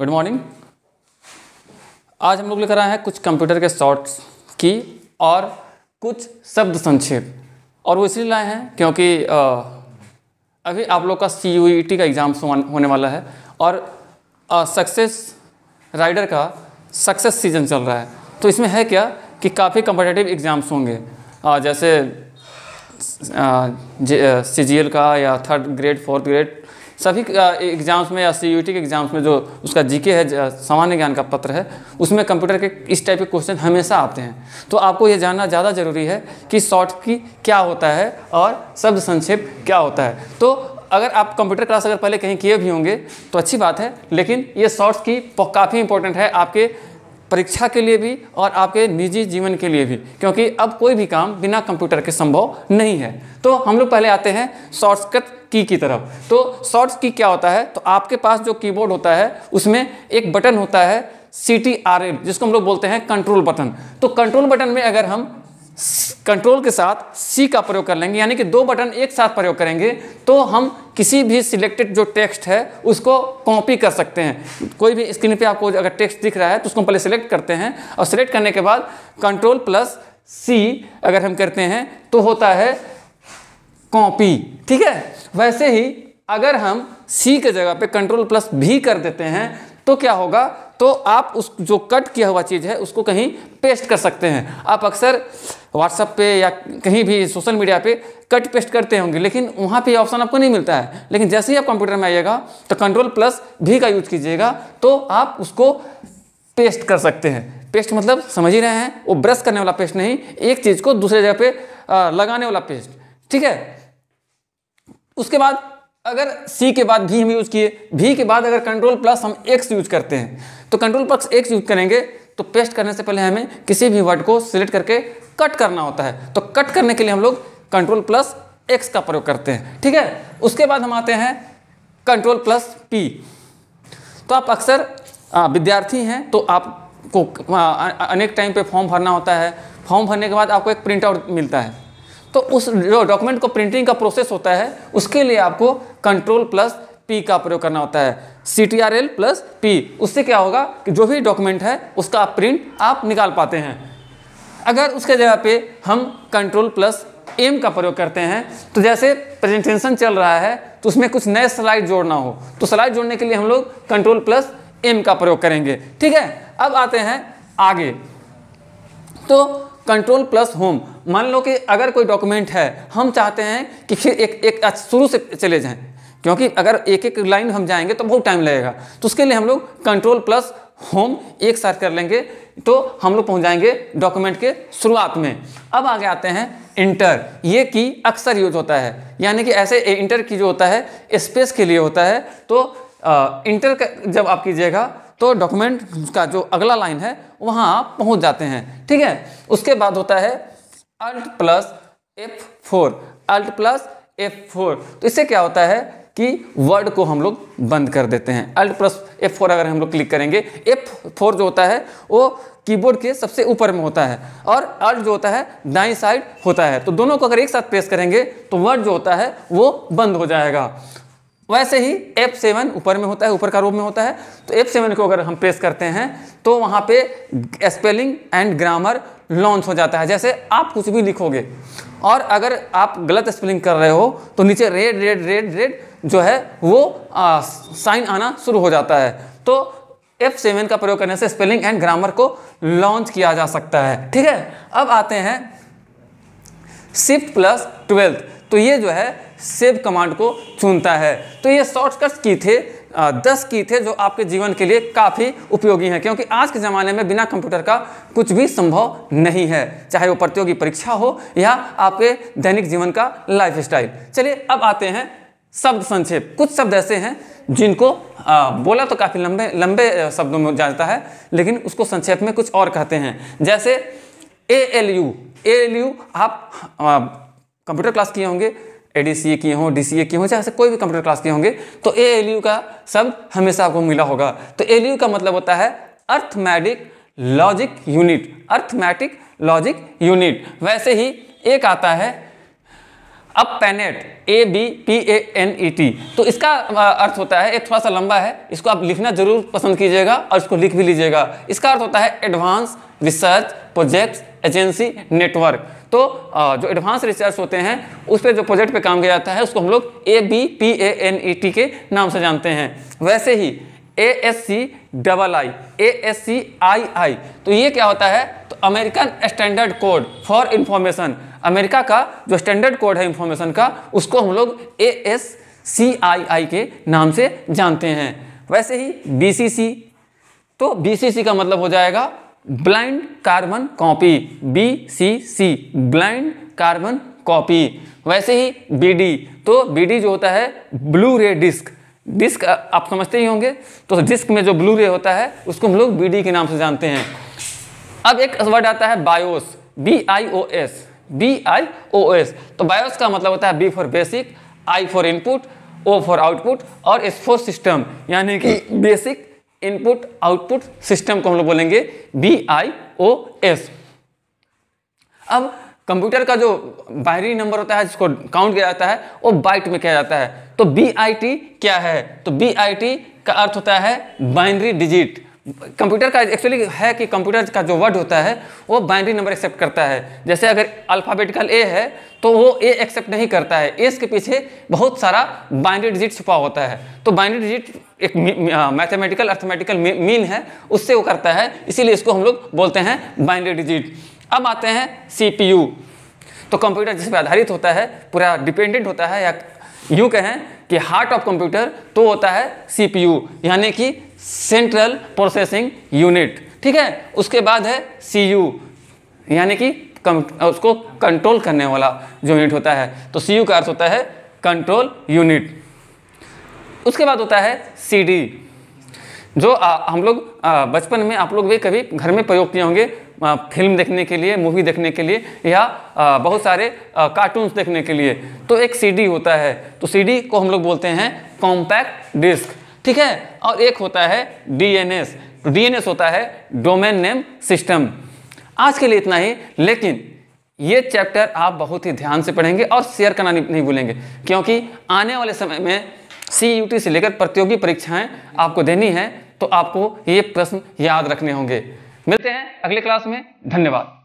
good morning आज हम लोग लेकर आए हैं कुछ कंप्यूटर के शॉर्ट्स की और कुछ शब्द संक्षेप और वो इसलिए लाए हैं क्योंकि अभी आप लोग का सी यू टी का एग्ज़ाम होने वाला है और सक्सेस राइडर का सक्सेस सीजन चल रहा है तो इसमें है क्या कि काफ़ी कंपटेटिव एग्ज़ाम्स होंगे जैसे सी जी एल का या थर्ड ग्रेड फोर्थ ग्रेड सभी एग्ज़ाम्स में या सी यू टी के एग्ज़ाम्स में जो उसका जी के है सामान्य ज्ञान का पत्र है उसमें कंप्यूटर के इस टाइप के क्वेश्चन हमेशा आते हैं तो आपको ये जानना ज़्यादा ज़रूरी है कि शॉर्ट की क्या होता है और शब्द संक्षेप क्या होता है तो अगर आप कंप्यूटर क्लास अगर पहले कहीं किए भी होंगे तो अच्छी बात है लेकिन ये शॉर्ट्स की काफ़ी इंपॉर्टेंट है आपके परीक्षा के लिए भी और आपके निजी जीवन के लिए भी क्योंकि अब कोई भी काम बिना कंप्यूटर के संभव नहीं है तो हम लोग पहले आते हैं शॉर्टकट की की तरफ तो शॉर्ट्स की क्या होता है तो आपके पास जो कीबोर्ड होता है उसमें एक बटन होता है सी टी आर एल जिसको हम लोग बोलते हैं कंट्रोल बटन तो कंट्रोल बटन में अगर हम कंट्रोल के साथ सी का प्रयोग कर लेंगे यानी कि दो बटन एक साथ प्रयोग करेंगे तो हम किसी भी सिलेक्टेड जो टेक्स्ट है उसको कॉपी कर सकते हैं कोई भी स्क्रीन पे आपको अगर टेक्स्ट दिख रहा है तो उसको हम पहले सिलेक्ट करते हैं और सिलेक्ट करने के बाद कंट्रोल प्लस सी अगर हम करते हैं तो होता है कॉपी ठीक है वैसे ही अगर हम सी के जगह पे कंट्रोल प्लस भी कर देते हैं तो क्या होगा तो आप उस जो कट किया हुआ चीज़ है उसको कहीं पेस्ट कर सकते हैं आप अक्सर व्हाट्सअप पे या कहीं भी सोशल मीडिया पे कट पेस्ट करते होंगे लेकिन वहाँ पे ऑप्शन आपको नहीं मिलता है लेकिन जैसे ही आप कंप्यूटर में आइएगा तो कंट्रोल प्लस भी का यूज कीजिएगा तो आप उसको पेस्ट कर सकते हैं पेस्ट मतलब समझ ही रहे हैं वो ब्रश करने वाला पेस्ट नहीं एक चीज़ को दूसरे जगह पर लगाने वाला पेस्ट ठीक है उसके बाद अगर सी के बाद भी हम यूज़ किए भी के बाद अगर कंट्रोल प्लस हम एक्स यूज करते हैं तो कंट्रोल प्लस एक्स यूज करेंगे तो पेस्ट करने से पहले हमें किसी भी वर्ड को सिलेक्ट करके कट करना होता है तो कट करने के लिए हम लोग कंट्रोल प्लस एक्स का प्रयोग करते हैं ठीक है उसके बाद हम आते हैं कंट्रोल प्लस पी तो आप अक्सर विद्यार्थी हैं तो आपको अनेक टाइम पे फॉर्म भरना होता है फॉर्म भरने के बाद आपको एक प्रिंट आउट मिलता है तो उस जो डॉक्यूमेंट को प्रिंटिंग का प्रोसेस होता है उसके लिए आपको कंट्रोल प्लस पी का प्रयोग करना होता है C T R L plus P उससे क्या होगा कि जो भी डॉक्यूमेंट है उसका आप प्रिंट आप निकाल पाते हैं अगर उसके जगह पे हम कंट्रोल प्लस एम का प्रयोग करते हैं तो जैसे प्रेजेंटेशन चल रहा है तो उसमें कुछ नए स्लाइड जोड़ना हो तो स्लाइड जोड़ने के लिए हम लोग कंट्रोल प्लस एम का प्रयोग करेंगे ठीक है अब आते हैं आगे तो कंट्रोल प्लस होम मान लो कि अगर कोई डॉक्यूमेंट है हम चाहते हैं कि फिर एक एक शुरू से चले जाएं क्योंकि अगर एक एक लाइन हम जाएंगे तो बहुत टाइम लगेगा तो उसके लिए हम लोग कंट्रोल प्लस होम एक साथ कर लेंगे तो हम लोग पहुँच जाएंगे डॉक्यूमेंट के शुरुआत में अब आगे आते हैं इंटर ये की अक्सर यूज होता है यानी कि ऐसे इंटर की जो होता है स्पेस के लिए होता है तो इंटर जब आप कीजिएगा तो डॉक्यूमेंट का जो अगला लाइन है वहां आप पहुंच जाते हैं ठीक है उसके बाद होता है alt plus F four alt plus F four तो इससे क्या होता है कि वर्ड को हम लोग बंद कर देते हैं अल्ट प्लस एफ फोर अगर हम लोग क्लिक करेंगे एफ फोर जो होता है वो कीबोर्ड के सबसे ऊपर में होता है और अल्ट जो होता है दाई साइड होता है तो दोनों को अगर एक साथ प्रेस करेंगे तो वर्ड जो होता है वो बंद हो जाएगा वैसे ही F7 ऊपर में होता है ऊपर का रूप में होता है तो F7 को अगर हम प्रेस करते हैं तो वहाँ पे स्पेलिंग एंड ग्रामर लॉन्च हो जाता है जैसे आप कुछ भी लिखोगे और अगर आप गलत स्पेलिंग कर रहे हो तो नीचे रेड रेड रेड रेड जो है वो आ, साइन आना शुरू हो जाता है तो F7 का प्रयोग करने से स्पेलिंग एंड ग्रामर को लॉन्च किया जा सकता है ठीक है अब आते हैं सिफ्ट प्लस ट्वेल्थ तो ये जो है सेव कमांड को चुनता है तो ये शॉर्टकट्स की थे दस की थे जो आपके जीवन के लिए काफ़ी उपयोगी हैं क्योंकि आज के ज़माने में बिना कंप्यूटर का कुछ भी संभव नहीं है चाहे वो प्रतियोगी परीक्षा हो या आपके दैनिक जीवन का लाइफ स्टाइल चलिए अब आते हैं शब्द संक्षेप कुछ शब्द ऐसे हैं जिनको आ, बोला तो काफ़ी लंबे लंबे शब्दों में जाता है लेकिन उसको संक्षेप में कुछ और कहते हैं जैसे A L U L U आप कंप्यूटर क्लास किए होंगे ए डी सी ए किए हों डी सी ए किए हों जैसे कोई भी कंप्यूटर क्लास किए होंगे तो ए एल यू का शब्द हमेशा आपको मिला होगा तो एल यू का मतलब होता है arithmetic logic unit arithmetic logic unit वैसे ही एक आता है अब पैनेट A B P A N E T तो इसका अर्थ होता है ये थोड़ा सा लंबा है इसको आप लिखना जरूर पसंद कीजिएगा और इसको लिख भी लीजिएगा इसका अर्थ होता है advance research project agency network तो जो एडवांस रिसर्च होते हैं उस पर जो प्रोजेक्ट पे काम किया जाता है उसको हम लोग A B P A N E T के नाम से जानते हैं वैसे ही A S C double I A S C I I तो ये क्या होता है तो American standard code for information America का जो स्टैंडर्ड कोड है इन्फॉर्मेशन का उसको हम लोग ए एस सी आई आई के नाम से जानते हैं वैसे ही बी सी सी तो बी सी सी का मतलब हो जाएगा blind carbon copy B C C blind carbon copy वैसे ही बी डी तो बी डी जो होता है ब्लू रे डिस्क डिस्क आप समझते ही होंगे तो डिस्क में जो ब्लू रे होता है उसको हम लोग बी डी के नाम से जानते हैं अब एक वर्ड आता है BIOS B I O S B I O S तो बायोस का मतलब होता है B for basic I for input O for output और एस फॉर सिस्टम यानी कि बेसिक इनपुट आउटपुट सिस्टम को हम लोग बोलेंगे बी आई ओ एस अब कंप्यूटर का जो बाहरी नंबर होता है जिसको काउंट किया जाता है वो बाइट में किया जाता है तो बी आई टी क्या है तो बी आई टी का अर्थ होता है बाइनरी डिजिट कंप्यूटर का एक्चुअली है कि कंप्यूटर का जो वर्ड होता है वो बाइनरी नंबर एक्सेप्ट करता है जैसे अगर अल्फ़ाबेटिकल ए है तो वो ए एक्सेप्ट नहीं करता है एस के पीछे बहुत सारा बाइनरी डिजिट छुपा होता है तो बाइनरी डिजिट एक मैथमेटिकल अर्थमेटिकल मीन है उससे वो करता है इसीलिए इसको हम लोग बोलते हैं बाइनरी डिजिट अब आते हैं सी तो कंप्यूटर जिस पर आधारित होता है पूरा डिपेंडेंट होता है या यूँ कहें कि हार्ट ऑफ कंप्यूटर तो होता है सी यानी कि सेंट्रल प्रोसेसिंग यूनिट ठीक है उसके बाद है सी यू यानी कि उसको कंट्रोल करने वाला जो यूनिट होता है तो सी यू का अर्थ होता है कंट्रोल यूनिट उसके बाद होता है सी डी जो आ, हम लोग बचपन में आप लोग भी कभी घर में प्रयोग किए होंगे फिल्म देखने के लिए मूवी देखने के लिए या आ, बहुत सारे कार्टून्स देखने के लिए तो एक सीडी होता है तो सीडी को हम लोग बोलते हैं कॉम्पैक्ट डिस्क ठीक है और एक होता है डीएनएस डीएनएस तो होता है डोमेन नेम सिस्टम आज के लिए इतना ही लेकिन ये चैप्टर आप बहुत ही ध्यान से पढ़ेंगे और शेयर करना नहीं भूलेंगे क्योंकि आने वाले समय में सी से लेकर प्रतियोगी परीक्षाएं आपको देनी है तो आपको ये प्रश्न याद रखने होंगे मिलते हैं अगले क्लास में धन्यवाद